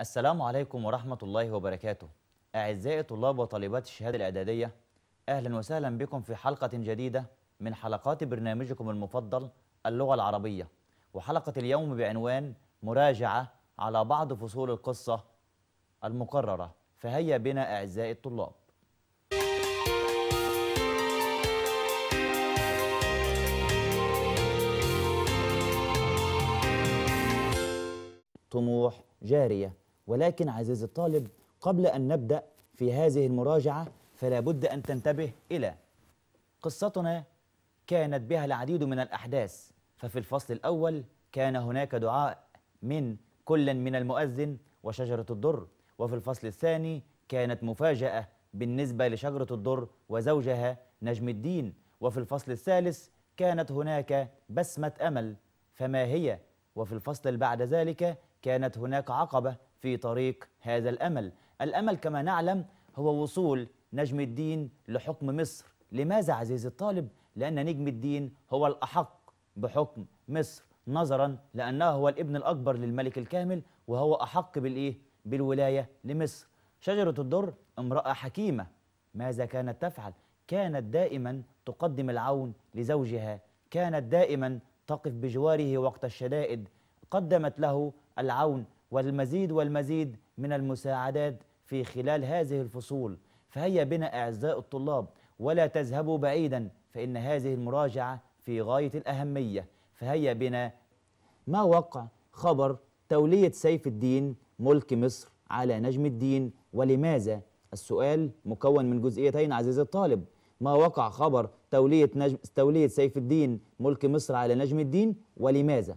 السلام عليكم ورحمة الله وبركاته أعزائي طلاب وطالبات الشهادة الإعدادية أهلا وسهلا بكم في حلقة جديدة من حلقات برنامجكم المفضل اللغة العربية وحلقة اليوم بعنوان مراجعة على بعض فصول القصة المقررة فهيا بنا أعزائي الطلاب طموح جارية ولكن عزيزي الطالب قبل أن نبدأ في هذه المراجعة فلا بد أن تنتبه إلى قصتنا كانت بها العديد من الأحداث ففي الفصل الأول كان هناك دعاء من كل من المؤذن وشجرة الضر وفي الفصل الثاني كانت مفاجأة بالنسبة لشجرة الضر وزوجها نجم الدين وفي الفصل الثالث كانت هناك بسمة أمل فما هي؟ وفي الفصل بعد ذلك كانت هناك عقبة في طريق هذا الأمل الأمل كما نعلم هو وصول نجم الدين لحكم مصر لماذا عزيزي الطالب؟ لأن نجم الدين هو الأحق بحكم مصر نظرا لأنه هو الابن الأكبر للملك الكامل وهو أحق بالإيه؟ بالولاية لمصر شجرة الدر امرأة حكيمة ماذا كانت تفعل؟ كانت دائما تقدم العون لزوجها كانت دائما تقف بجواره وقت الشدائد قدمت له العون والمزيد والمزيد من المساعدات في خلال هذه الفصول فهيا بنا أعزائي الطلاب ولا تذهبوا بعيدا فإن هذه المراجعة في غاية الأهمية فهيا بنا ما وقع خبر تولية سيف الدين ملك مصر على نجم الدين ولماذا؟ السؤال مكون من جزئيتين عزيز الطالب ما وقع خبر تولية, نجم تولية سيف الدين ملك مصر على نجم الدين ولماذا؟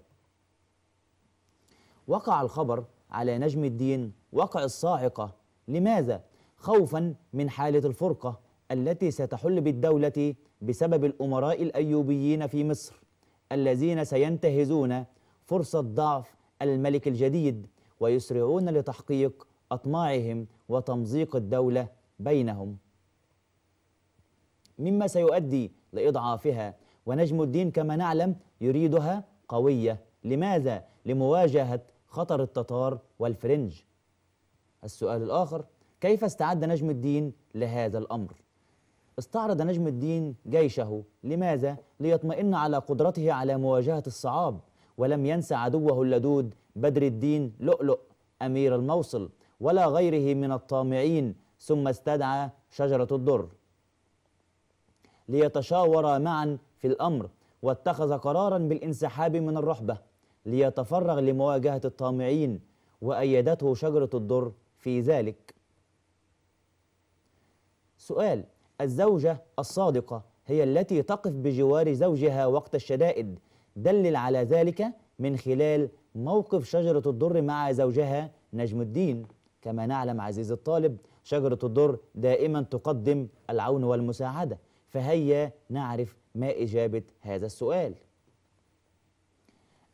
وقع الخبر على نجم الدين وقع الصاعقة لماذا؟ خوفا من حالة الفرقة التي ستحل بالدولة بسبب الأمراء الأيوبيين في مصر الذين سينتهزون فرصة ضعف الملك الجديد ويسرعون لتحقيق أطماعهم وتمزيق الدولة بينهم مما سيؤدي لإضعافها ونجم الدين كما نعلم يريدها قوية لماذا؟ لمواجهة خطر التتار والفرنج السؤال الآخر كيف استعد نجم الدين لهذا الأمر؟ استعرض نجم الدين جيشه لماذا؟ ليطمئن على قدرته على مواجهة الصعاب ولم ينسى عدوه اللدود بدر الدين لؤلؤ أمير الموصل ولا غيره من الطامعين ثم استدعى شجرة الدر ليتشاورا معا في الأمر واتخذ قرارا بالانسحاب من الرحبة ليتفرغ لمواجهة الطامعين وأيدته شجرة الدر في ذلك سؤال الزوجة الصادقة هي التي تقف بجوار زوجها وقت الشدائد دلل على ذلك من خلال موقف شجرة الدر مع زوجها نجم الدين كما نعلم عزيزي الطالب شجرة الدر دائما تقدم العون والمساعدة فهيا نعرف ما إجابة هذا السؤال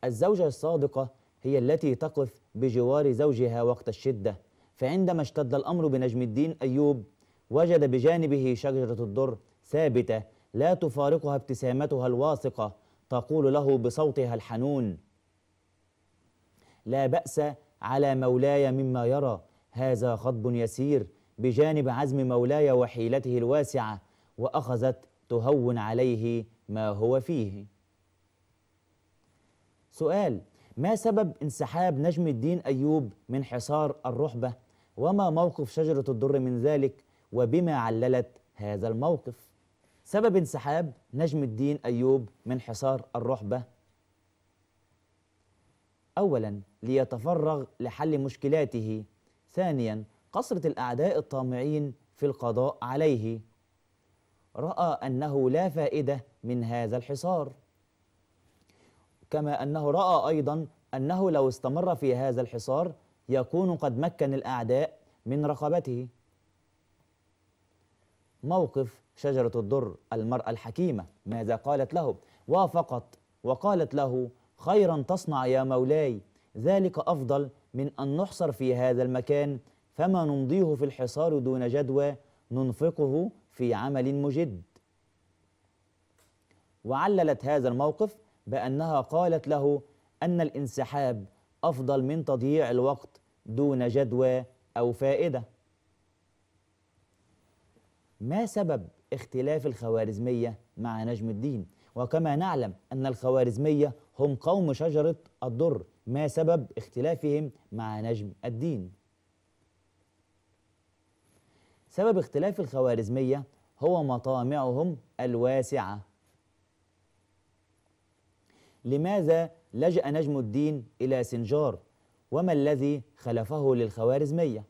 الزوجة الصادقة هي التي تقف بجوار زوجها وقت الشدة فعندما اشتد الأمر بنجم الدين أيوب وجد بجانبه شجرة الدر ثابتة لا تفارقها ابتسامتها الواثقة تقول له بصوتها الحنون لا بأس على مولاي مما يرى هذا خطب يسير بجانب عزم مولاي وحيلته الواسعة وأخذت تهون عليه ما هو فيه سؤال ما سبب انسحاب نجم الدين أيوب من حصار الرحبة وما موقف شجرة الدر من ذلك وبما عللت هذا الموقف سبب انسحاب نجم الدين أيوب من حصار الرحبة أولا ليتفرغ لحل مشكلاته ثانيا قصرة الأعداء الطامعين في القضاء عليه رأى أنه لا فائدة من هذا الحصار كما أنه رأى أيضا أنه لو استمر في هذا الحصار يكون قد مكن الأعداء من رقبته موقف شجرة الضر المرأة الحكيمة ماذا قالت له وافقت وقالت له خيرا تصنع يا مولاي ذلك أفضل من أن نحصر في هذا المكان فما نمضيه في الحصار دون جدوى ننفقه في عمل مجد وعللت هذا الموقف بأنها قالت له أن الانسحاب أفضل من تضييع الوقت دون جدوى أو فائدة ما سبب اختلاف الخوارزمية مع نجم الدين؟ وكما نعلم أن الخوارزمية هم قوم شجرة الضر ما سبب اختلافهم مع نجم الدين؟ سبب اختلاف الخوارزمية هو مطامعهم الواسعة لماذا لجأ نجم الدين إلى سنجار وما الذي خلفه للخوارزمية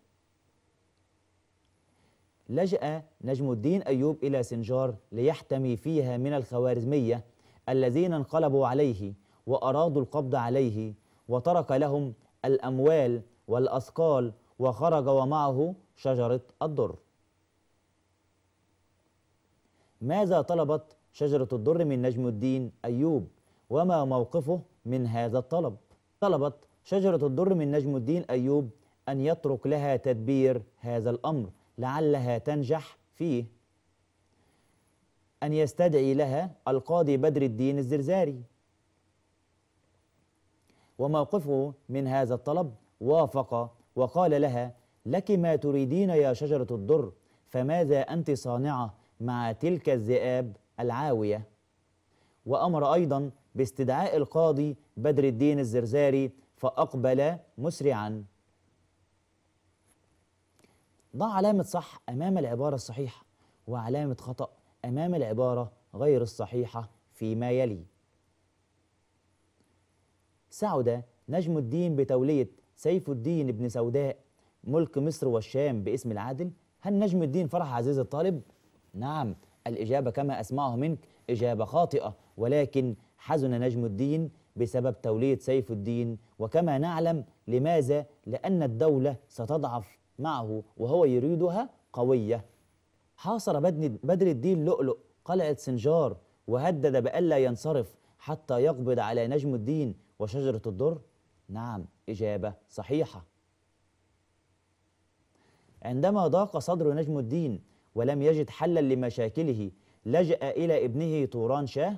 لجأ نجم الدين أيوب إلى سنجار ليحتمي فيها من الخوارزمية الذين انقلبوا عليه وأرادوا القبض عليه وترك لهم الأموال والأثقال وخرج ومعه شجرة الضر ماذا طلبت شجرة الضر من نجم الدين أيوب وما موقفه من هذا الطلب طلبت شجرة الدر من نجم الدين أيوب أن يترك لها تدبير هذا الأمر لعلها تنجح فيه أن يستدعي لها القاضي بدر الدين الزرزاري وموقفه من هذا الطلب وافق وقال لها لك ما تريدين يا شجرة الدر فماذا أنت صانعة مع تلك الذئاب العاوية وأمر أيضا باستدعاء القاضي بدر الدين الزرزاري فأقبل مسرعا ضع علامة صح أمام العبارة الصحيحة وعلامة خطأ أمام العبارة غير الصحيحة فيما يلي سعد نجم الدين بتولية سيف الدين بن سوداء ملك مصر والشام باسم العادل هل نجم الدين فرح عزيز الطالب؟ نعم الإجابة كما أسمعه منك إجابة خاطئة ولكن حزن نجم الدين بسبب تولية سيف الدين وكما نعلم لماذا؟ لأن الدولة ستضعف معه وهو يريدها قوية حاصر بدر الدين لؤلؤ قلعة سنجار وهدد بألا ينصرف حتى يقبض على نجم الدين وشجرة الدر؟ نعم إجابة صحيحة عندما ضاق صدر نجم الدين ولم يجد حلا لمشاكله لجأ إلى ابنه طوران شاه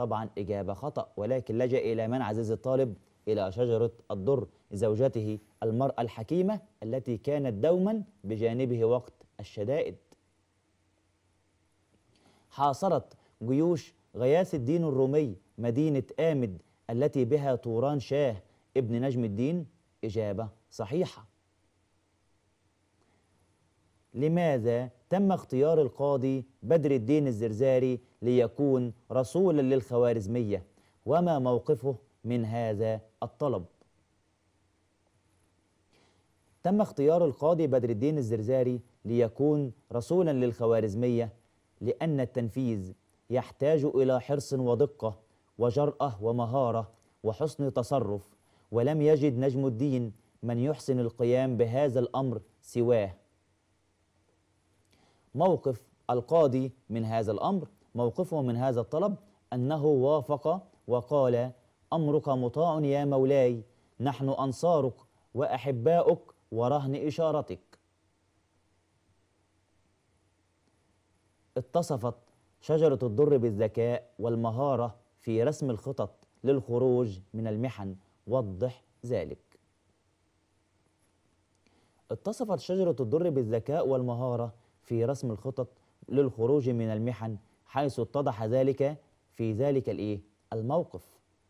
طبعا إجابة خطأ ولكن لجأ إلى من عزيز الطالب إلى شجرة الضر زوجته المرأة الحكيمة التي كانت دوما بجانبه وقت الشدائد حاصرت جيوش غياث الدين الرومي مدينة آمد التي بها طوران شاه ابن نجم الدين إجابة صحيحة لماذا تم اختيار القاضي بدر الدين الزرزاري ليكون رسولا للخوارزمية وما موقفه من هذا الطلب تم اختيار القاضي بدر الدين الزرزاري ليكون رسولا للخوارزمية لأن التنفيذ يحتاج إلى حرص ودقة وجرأة ومهارة وحسن تصرف ولم يجد نجم الدين من يحسن القيام بهذا الأمر سواه موقف القاضي من هذا الأمر موقفه من هذا الطلب أنه وافق وقال أمرك مطاع يا مولاي نحن أنصارك وأحباؤك ورهن إشارتك اتصفت شجرة الدر بالذكاء والمهارة في رسم الخطط للخروج من المحن وضح ذلك اتصفت شجرة الدر بالذكاء والمهارة في رسم الخطط للخروج من المحن حيث اتضح ذلك في ذلك الايه الموقف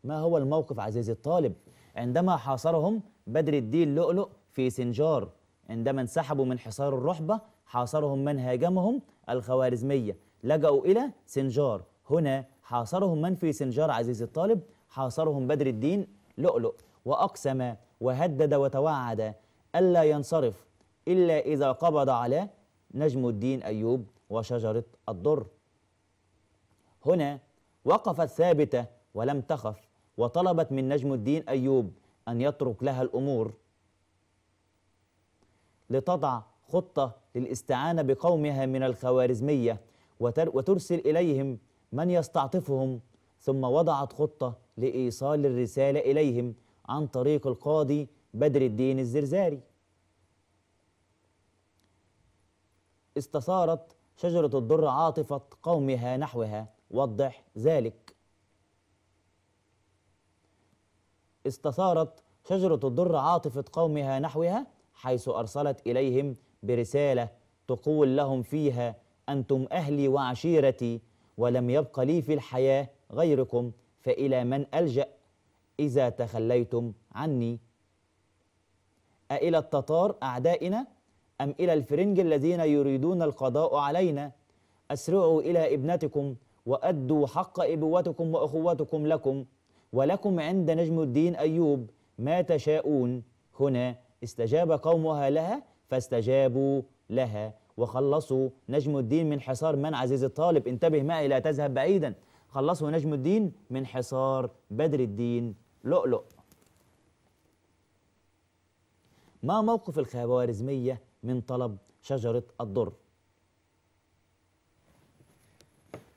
ما هو الموقف عزيزي الطالب عندما حاصرهم بدر الدين لؤلؤ في سنجار عندما انسحبوا من حصار الرحبة حاصرهم من هاجمهم الخوارزمية لجأوا إلى سنجار هنا حاصرهم من في سنجار عزيزي الطالب حاصرهم بدر الدين لؤلؤ وأقسم وهدد وتوعد ألا ينصرف إلا إذا قبض على نجم الدين أيوب وشجرة الضر هنا وقفت ثابتة ولم تخف وطلبت من نجم الدين أيوب أن يترك لها الأمور لتضع خطة للاستعانة بقومها من الخوارزمية وترسل إليهم من يستعطفهم ثم وضعت خطة لإيصال الرسالة إليهم عن طريق القاضي بدر الدين الزرزاري استثارت شجرة الدر عاطفة قومها نحوها وضح ذلك استثارت شجرة الدر عاطفة قومها نحوها حيث أرسلت إليهم برسالة تقول لهم فيها أنتم أهلي وعشيرتي ولم يبق لي في الحياة غيركم فإلى من ألجأ إذا تخليتم عني أإلى التتار أعدائنا أم إلى الفرنج الذين يريدون القضاء علينا أسرعوا إلى ابنتكم وأدوا حق إبوتكم وأخوتكم لكم ولكم عند نجم الدين أيوب ما تشاءون هنا استجاب قومها لها فاستجابوا لها وخلصوا نجم الدين من حصار من عزيز الطالب انتبه معي لا تذهب بعيدا خلصوا نجم الدين من حصار بدر الدين لؤلؤ ما موقف الخوارزمية من طلب شجرة الضر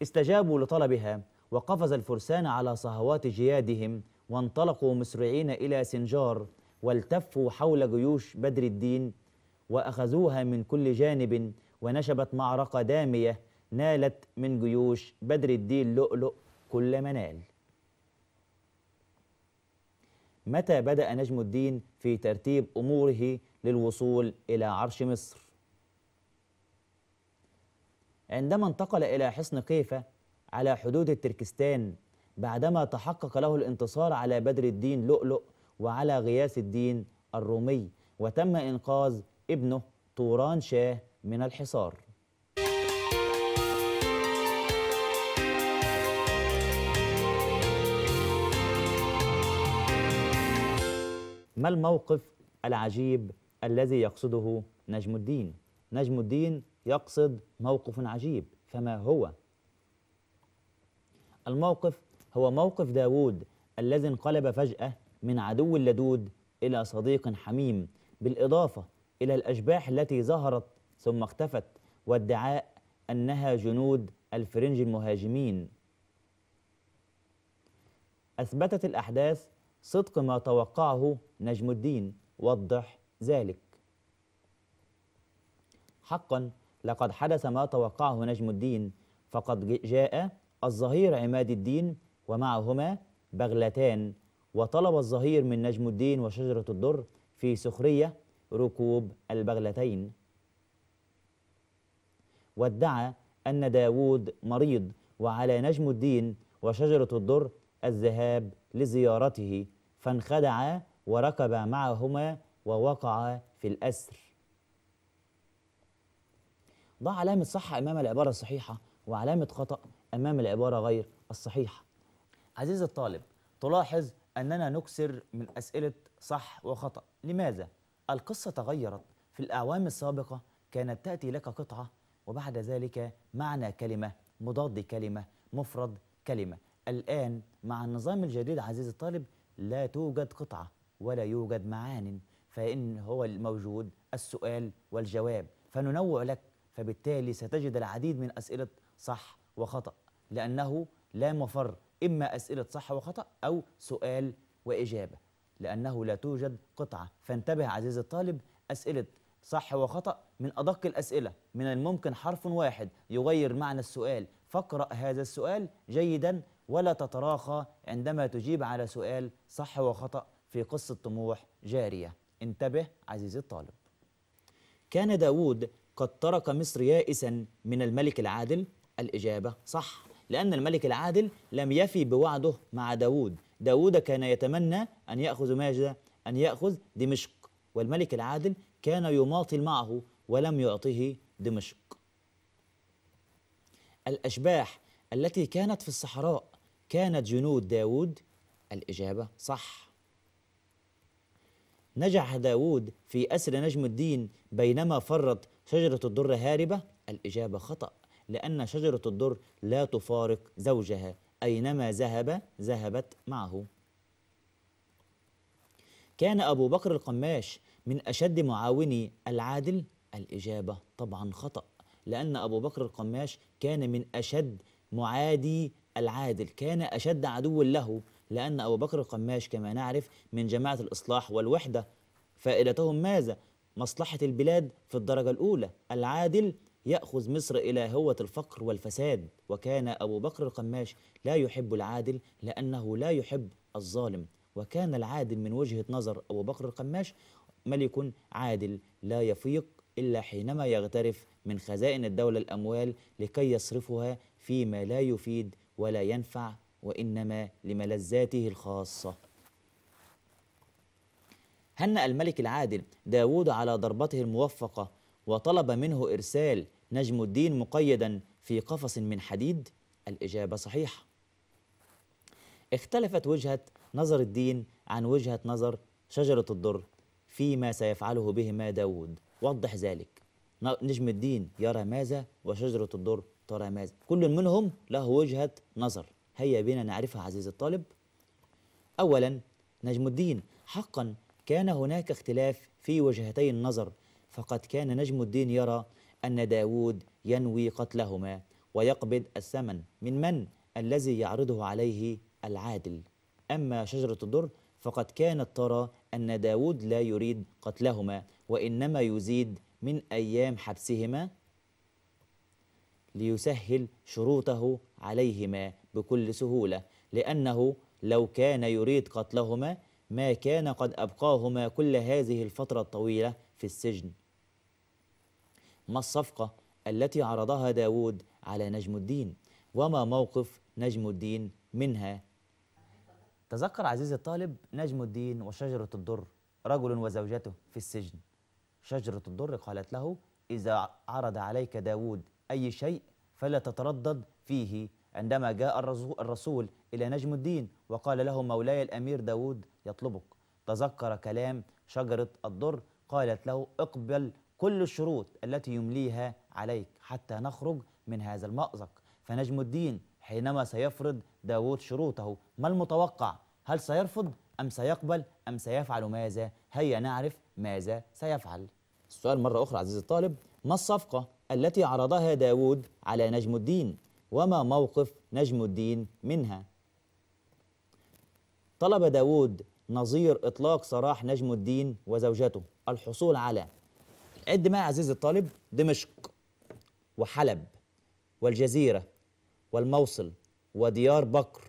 استجابوا لطلبها وقفز الفرسان على صهوات جيادهم وانطلقوا مسرعين إلى سنجار والتفوا حول جيوش بدر الدين وأخذوها من كل جانب ونشبت معركة دامية نالت من جيوش بدر الدين لؤلؤ كل منال متى بدأ نجم الدين في ترتيب أموره للوصول إلى عرش مصر عندما انتقل إلى حصن كيفة على حدود التركستان بعدما تحقق له الانتصار على بدر الدين لؤلؤ وعلى غياث الدين الرومي وتم إنقاذ ابنه طوران شاه من الحصار ما الموقف العجيب الذي يقصده نجم الدين؟ نجم الدين يقصد موقف عجيب فما هو الموقف هو موقف داود الذي انقلب فجأة من عدو لدود إلى صديق حميم بالإضافة إلى الأشباح التي ظهرت ثم اختفت وادعاء أنها جنود الفرنج المهاجمين أثبتت الأحداث صدق ما توقعه نجم الدين وضح ذلك حقا لقد حدث ما توقعه نجم الدين فقد جاء الظهير عماد الدين ومعهما بغلتان وطلب الظهير من نجم الدين وشجرة الدر في سخرية ركوب البغلتين وادعى أن داوود مريض وعلى نجم الدين وشجرة الدر الذهاب لزيارته فانخدعا وركب معهما ووقع في الأسر ضع علامة صح أمام العبارة الصحيحة وعلامة خطأ أمام العبارة غير الصحيحة عزيز الطالب تلاحظ أننا نكسر من أسئلة صح وخطأ لماذا؟ القصة تغيرت في الأعوام السابقة كانت تأتي لك قطعة وبعد ذلك معنى كلمة مضاد كلمة مفرد كلمة الآن مع النظام الجديد عزيزي الطالب لا توجد قطعة ولا يوجد معان فإن هو الموجود السؤال والجواب فننوع لك فبالتالي ستجد العديد من أسئلة صح وخطأ لأنه لا مفر إما أسئلة صح وخطأ أو سؤال وإجابة لأنه لا توجد قطعة فانتبه عزيزي الطالب أسئلة صح وخطأ من أدق الأسئلة من الممكن حرف واحد يغير معنى السؤال فاقرأ هذا السؤال جيدا ولا تتراخى عندما تجيب على سؤال صح وخطأ في قصة طموح جارية انتبه عزيزي الطالب كان داود قد ترك مصر يائسا من الملك العادل الإجابة صح لأن الملك العادل لم يفي بوعده مع داود داود كان يتمنى أن يأخذ ماجدة أن يأخذ دمشق والملك العادل كان يماطل معه ولم يعطه دمشق الأشباح التي كانت في الصحراء كانت جنود داود الإجابة صح نجح داود في أسر نجم الدين بينما فرط شجرة الدر هاربة الإجابة خطأ لأن شجرة الدر لا تفارق زوجها أينما ذهب ذهبت معه كان أبو بكر القماش من أشد معاوني العادل الإجابة طبعا خطأ لأن أبو بكر القماش كان من أشد معادي العادل كان أشد عدو له لأن أبو بكر القماش كما نعرف من جماعة الإصلاح والوحدة فائدتهم ماذا؟ مصلحة البلاد في الدرجة الأولى العادل يأخذ مصر إلى هوة الفقر والفساد وكان أبو بكر القماش لا يحب العادل لأنه لا يحب الظالم وكان العادل من وجهة نظر أبو بكر القماش ملك عادل لا يفيق إلا حينما يغترف من خزائن الدولة الأموال لكي يصرفها فيما لا يفيد ولا ينفع وإنما لملذاته الخاصة هنأ الملك العادل داود على ضربته الموفقة وطلب منه إرسال نجم الدين مقيدا في قفص من حديد الإجابة صحيحة اختلفت وجهة نظر الدين عن وجهة نظر شجرة الضر فيما سيفعله بهما داود وضح ذلك نجم الدين يرى ماذا وشجرة الضر ترى ماذا كل منهم له وجهة نظر هيا بنا نعرفها عزيزي الطالب أولا نجم الدين حقا كان هناك اختلاف في وجهتي النظر فقد كان نجم الدين يرى أن داود ينوي قتلهما ويقبض الثمن من من الذي يعرضه عليه العادل أما شجرة الدر فقد كانت ترى أن داود لا يريد قتلهما وإنما يزيد من أيام حبسهما ليسهل شروطه عليهما بكل سهولة لأنه لو كان يريد قتلهما ما كان قد أبقاهما كل هذه الفترة الطويلة في السجن ما الصفقة التي عرضها داود على نجم الدين وما موقف نجم الدين منها تذكر عزيزي الطالب نجم الدين وشجرة الدر رجل وزوجته في السجن شجرة الدر قالت له إذا عرض عليك داود أي شيء فلا تتردد فيه عندما جاء الرسول إلى نجم الدين وقال له مولاي الأمير داود يطلبك تذكر كلام شجرة الضر قالت له اقبل كل الشروط التي يمليها عليك حتى نخرج من هذا المأزق فنجم الدين حينما سيفرض داود شروطه ما المتوقع هل سيرفض أم سيقبل أم سيفعل ماذا هيا نعرف ماذا سيفعل السؤال مرة أخرى عزيزي الطالب ما الصفقة التي عرضها داود على نجم الدين وما موقف نجم الدين منها طلب داود نظير إطلاق سراح نجم الدين وزوجته الحصول على عد معي عزيزي الطالب دمشق وحلب والجزيرة والموصل وديار بكر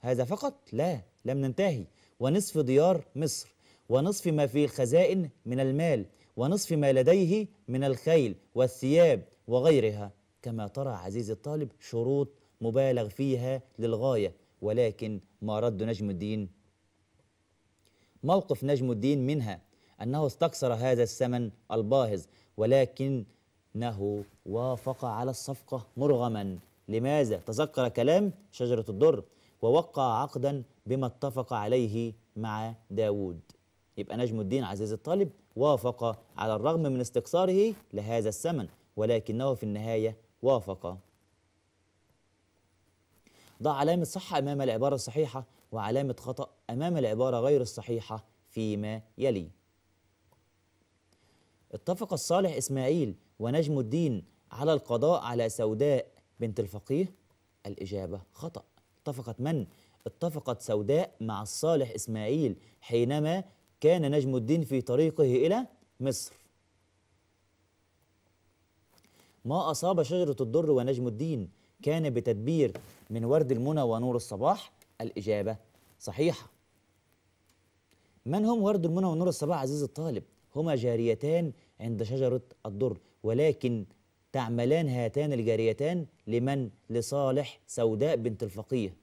هذا فقط؟ لا لم ننتهي ونصف ديار مصر ونصف ما في الخزائن من المال ونصف ما لديه من الخيل والثياب وغيرها كما ترى عزيزي الطالب شروط مبالغ فيها للغاية ولكن ما رد نجم الدين موقف نجم الدين منها أنه استكثر هذا الثمن الباهظ ولكنه وافق على الصفقة مرغما لماذا؟ تذكر كلام شجرة الدر ووقع عقدا بما اتفق عليه مع داوود يبقى نجم الدين عزيز الطالب وافق على الرغم من استقصاره لهذا الثمن ولكنه في النهاية وافق ضع علامة صحة أمام العبارة الصحيحة وعلامة خطأ أمام العبارة غير الصحيحة فيما يلي اتفق الصالح إسماعيل ونجم الدين على القضاء على سوداء بنت الفقيه الإجابة خطأ اتفقت من؟ اتفقت سوداء مع الصالح إسماعيل حينما كان نجم الدين في طريقه إلى مصر ما أصاب شجرة الدر ونجم الدين كان بتدبير من ورد المنى ونور الصباح الإجابة صحيحة من هم ورد المنى ونور الصباح عزيز الطالب هما جاريتان عند شجرة الدر ولكن تعملان هاتان الجاريتان لمن لصالح سوداء بنت الفقيه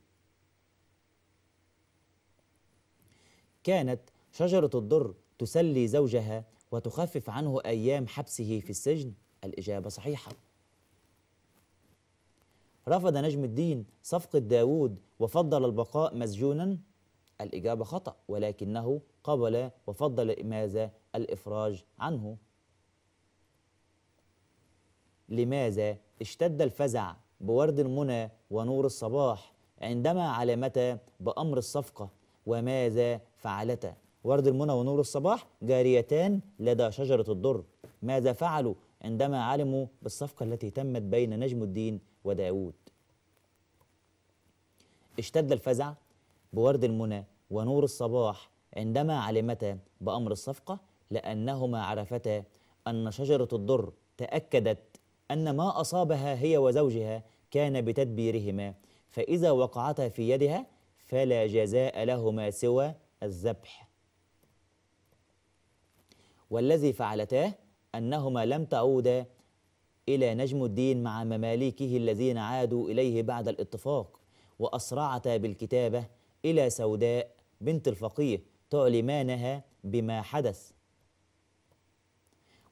كانت شجرة الدر تسلي زوجها وتخفف عنه أيام حبسه في السجن الإجابة صحيحة رفض نجم الدين صفقة داوود وفضل البقاء مسجونا الإجابة خطأ ولكنه قبل وفضل ماذا الإفراج عنه لماذا اشتد الفزع بورد المنى ونور الصباح عندما علمتا بأمر الصفقة وماذا فعلتا ورد المنى ونور الصباح جاريتان لدى شجرة الضر ماذا فعلوا عندما علموا بالصفقة التي تمت بين نجم الدين وداود اشتد الفزع بورد المنى ونور الصباح عندما علمتا بأمر الصفقة لأنهما عرفتا أن شجرة الضر تأكدت أن ما أصابها هي وزوجها كان بتدبيرهما فإذا وقعتا في يدها فلا جزاء لهما سوى الذبح والذي فعلتاه أنهما لم تعودا إلى نجم الدين مع مماليكه الذين عادوا إليه بعد الاتفاق وأسرعتا بالكتابة إلى سوداء بنت الفقيه تعلمانها بما حدث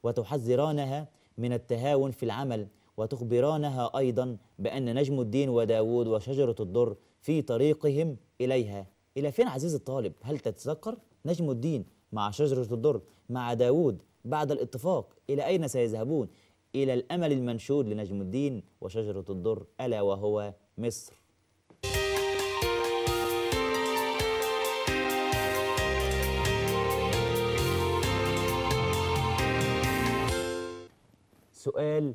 وتحذرانها من التهاون في العمل وتخبرانها أيضا بأن نجم الدين وداود وشجرة الدر في طريقهم إليها إلى فين عزيز الطالب؟ هل تتذكر؟ نجم الدين مع شجرة الدر مع داود بعد الاتفاق إلى أين سيذهبون؟ إلى الأمل المنشود لنجم الدين وشجرة الدر ألا وهو مصر سؤال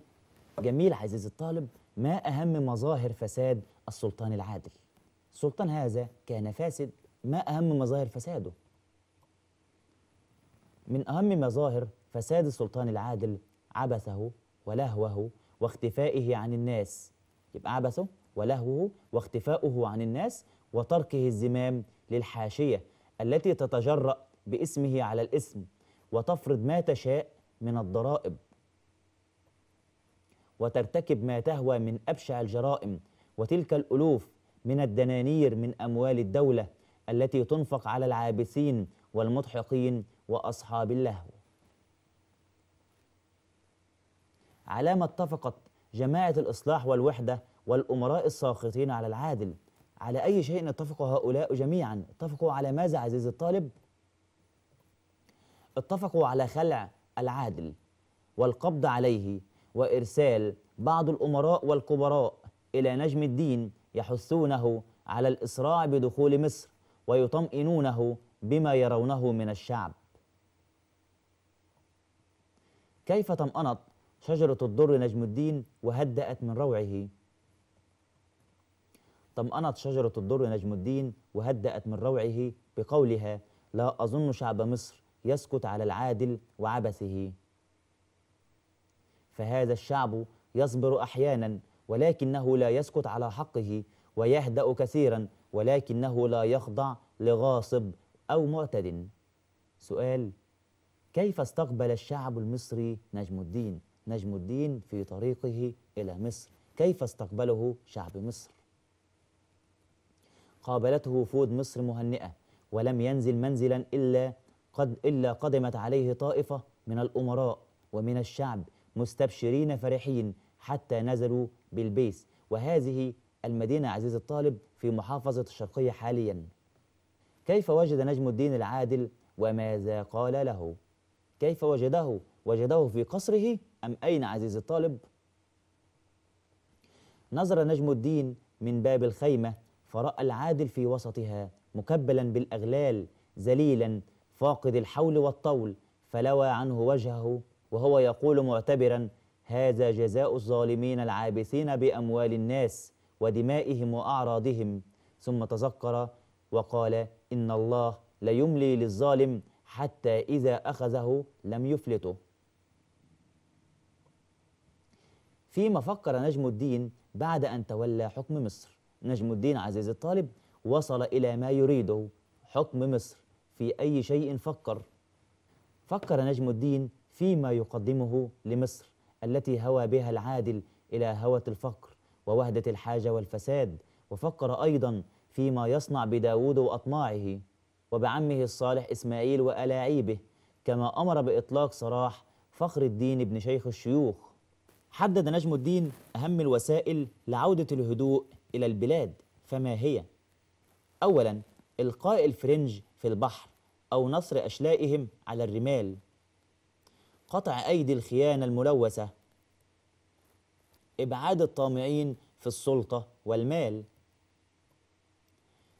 جميل عزيزي الطالب ما أهم مظاهر فساد السلطان العادل؟ السلطان هذا كان فاسد ما أهم مظاهر فساده؟ من أهم مظاهر فساد السلطان العادل عبثه ولهوه واختفائه عن الناس يبقى عبثه ولهوه واختفاؤه عن الناس وتركه الزمام للحاشية التي تتجرأ باسمه على الاسم وتفرض ما تشاء من الضرائب وترتكب ما تهوى من أبشع الجرائم وتلك الألوف من الدنانير من أموال الدولة التي تنفق على العابثين والمضحقين وأصحاب اللهو على ما اتفقت جماعة الإصلاح والوحدة والأمراء الساخطين على العادل على أي شيء اتفق هؤلاء جميعا اتفقوا على ماذا عزيز الطالب؟ اتفقوا على خلع العادل والقبض عليه وإرسال بعض الأمراء والكبراء إلى نجم الدين يحثونه على الإسراع بدخول مصر ويطمئنونه بما يرونه من الشعب كيف طمأنت شجرة الضر نجم الدين وهدأت من روعه طمأنت شجرة الضر نجم الدين وهدأت من روعه بقولها لا أظن شعب مصر يسكت على العادل وعبثه فهذا الشعب يصبر أحيانا ولكنه لا يسكت على حقه ويهدأ كثيرا ولكنه لا يخضع لغاصب أو معتد سؤال كيف استقبل الشعب المصري نجم الدين نجم الدين في طريقه إلى مصر كيف استقبله شعب مصر قابلته وفود مصر مهنئة ولم ينزل منزلا إلا قد إلا قدمت عليه طائفة من الأمراء ومن الشعب مستبشرين فرحين حتى نزلوا بالبيس وهذه المدينة عزيز الطالب في محافظة الشرقية حاليا كيف وجد نجم الدين العادل وماذا قال له كيف وجده وجده في قصره أم أين عزيز الطالب؟ نظر نجم الدين من باب الخيمة فرأى العادل في وسطها مكبلا بالأغلال ذليلا فاقد الحول والطول فلوى عنه وجهه وهو يقول معتبرا هذا جزاء الظالمين العابثين بأموال الناس ودمائهم وأعراضهم ثم تذكر وقال إن الله ليملي للظالم حتى إذا أخذه لم يفلته فيما فكر نجم الدين بعد أن تولى حكم مصر نجم الدين عزيز الطالب وصل إلى ما يريده حكم مصر في أي شيء فكر فكر نجم الدين فيما يقدمه لمصر التي هوى بها العادل إلى هوة الفقر ووهدة الحاجة والفساد وفكر أيضا فيما يصنع بداود وأطماعه وبعمه الصالح إسماعيل وألاعيبه كما أمر بإطلاق سراح فخر الدين بن شيخ الشيوخ حدد نجم الدين أهم الوسائل لعودة الهدوء إلى البلاد فما هي؟ أولا إلقاء الفرنج في البحر أو نصر أشلائهم على الرمال قطع أيدي الخيانة الملوثة إبعاد الطامعين في السلطة والمال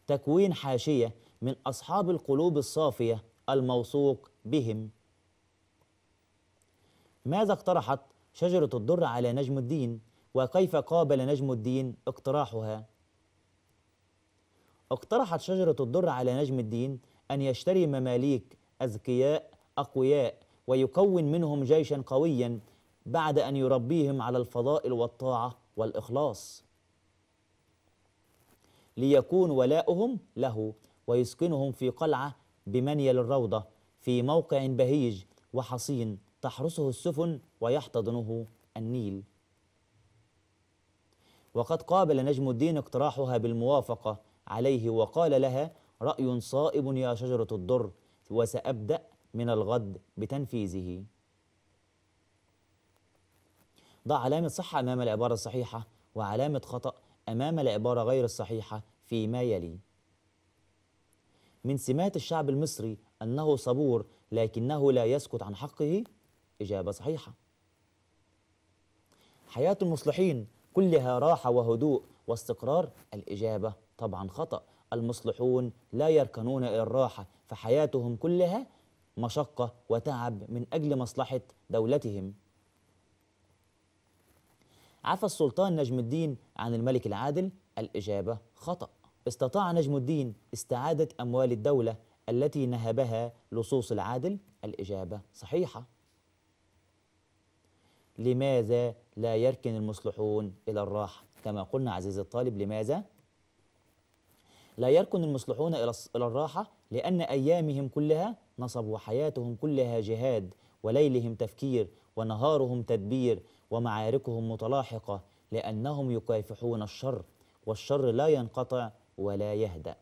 تكوين حاشية من أصحاب القلوب الصافية الموثوق بهم ماذا اقترحت شجرة الدر على نجم الدين وكيف قابل نجم الدين اقتراحها اقترحت شجرة الدر على نجم الدين أن يشتري مماليك أذكياء أقوياء ويكون منهم جيشا قويا بعد أن يربيهم على الفضائل والطاعة والإخلاص ليكون ولاؤهم له ويسكنهم في قلعة بمنيل الروضة في موقع بهيج وحصين تحرسه السفن ويحتضنه النيل وقد قابل نجم الدين اقتراحها بالموافقة عليه وقال لها رأي صائب يا شجرة الضر وسأبدأ من الغد بتنفيذه ضع علامة صحة أمام العبارة الصحيحة وعلامة خطأ أمام العبارة غير الصحيحة فيما يلي من سمات الشعب المصري أنه صبور لكنه لا يسكت عن حقه إجابة صحيحة حياة المصلحين كلها راحة وهدوء واستقرار الإجابة طبعا خطأ المصلحون لا يركنون إلى الراحة فحياتهم كلها مشقة وتعب من أجل مصلحة دولتهم عفى السلطان نجم الدين عن الملك العادل الإجابة خطأ استطاع نجم الدين استعادة أموال الدولة التي نهبها لصوص العادل الإجابة صحيحة لماذا لا يركن المصلحون إلى الراحة كما قلنا عزيزي الطالب لماذا لا يركن المصلحون إلى الراحة لأن أيامهم كلها نصب وحياتهم كلها جهاد وليلهم تفكير ونهارهم تدبير ومعاركهم متلاحقة لأنهم يكافحون الشر والشر لا ينقطع ولا يهدأ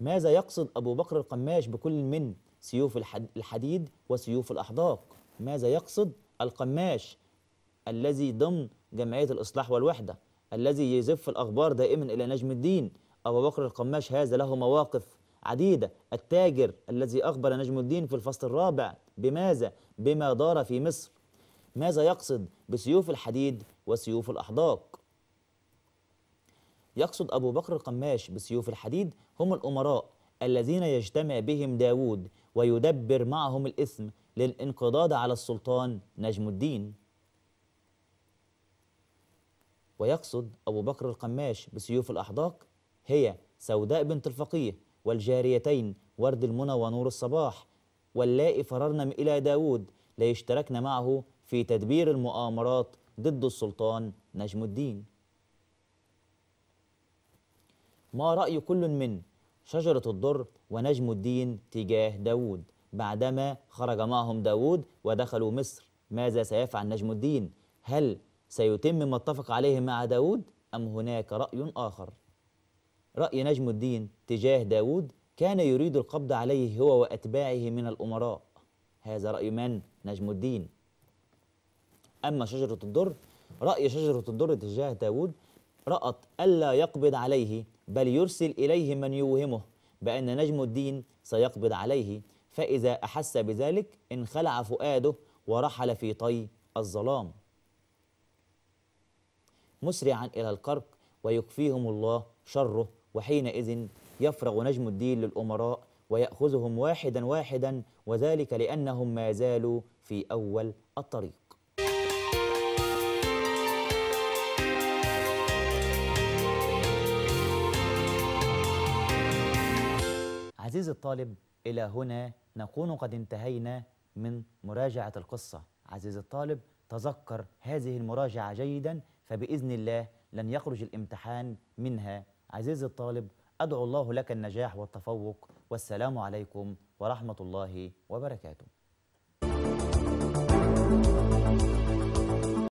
ماذا يقصد أبو بكر القماش بكل من سيوف الحديد وسيوف الأحداق ماذا يقصد القماش الذي ضمن جمعية الإصلاح والوحدة الذي يزف الأخبار دائما إلى نجم الدين أبو بكر القماش هذا له مواقف عديدة التاجر الذي أخبر نجم الدين في الفصل الرابع بماذا؟ بما دار في مصر ماذا يقصد بسيوف الحديد وسيوف الأحداق؟ يقصد أبو بكر القماش بسيوف الحديد هم الأمراء الذين يجتمع بهم داود ويدبر معهم الإثم للانقضاض على السلطان نجم الدين ويقصد أبو بكر القماش بسيوف الأحداق هي سوداء بنت الفقيه والجاريتين ورد المنى ونور الصباح واللائي فررن إلى داود ليشتركن معه في تدبير المؤامرات ضد السلطان نجم الدين ما رأي كل من شجرة الضر ونجم الدين تجاه داود بعدما خرج معهم داود ودخلوا مصر ماذا سيفعل نجم الدين هل سيتم ما اتفق عليه مع داود أم هناك رأي آخر رأي نجم الدين تجاه داود كان يريد القبض عليه هو وأتباعه من الأمراء هذا رأي من؟ نجم الدين أما شجرة الدر رأي شجرة الدر تجاه داود رأت ألا يقبض عليه بل يرسل إليه من يوهمه بأن نجم الدين سيقبض عليه فإذا أحس بذلك انخلع فؤاده ورحل في طي الظلام مسرعا إلى القرق ويكفيهم الله شره وحينئذ يفرغ نجم الدين للأمراء ويأخذهم واحدا واحدا وذلك لأنهم ما زالوا في أول الطريق عزيزي الطالب إلى هنا نكون قد انتهينا من مراجعة القصة عزيزي الطالب تذكر هذه المراجعة جيدا فبإذن الله لن يخرج الامتحان منها عزيزي الطالب أدعو الله لك النجاح والتفوق والسلام عليكم ورحمة الله وبركاته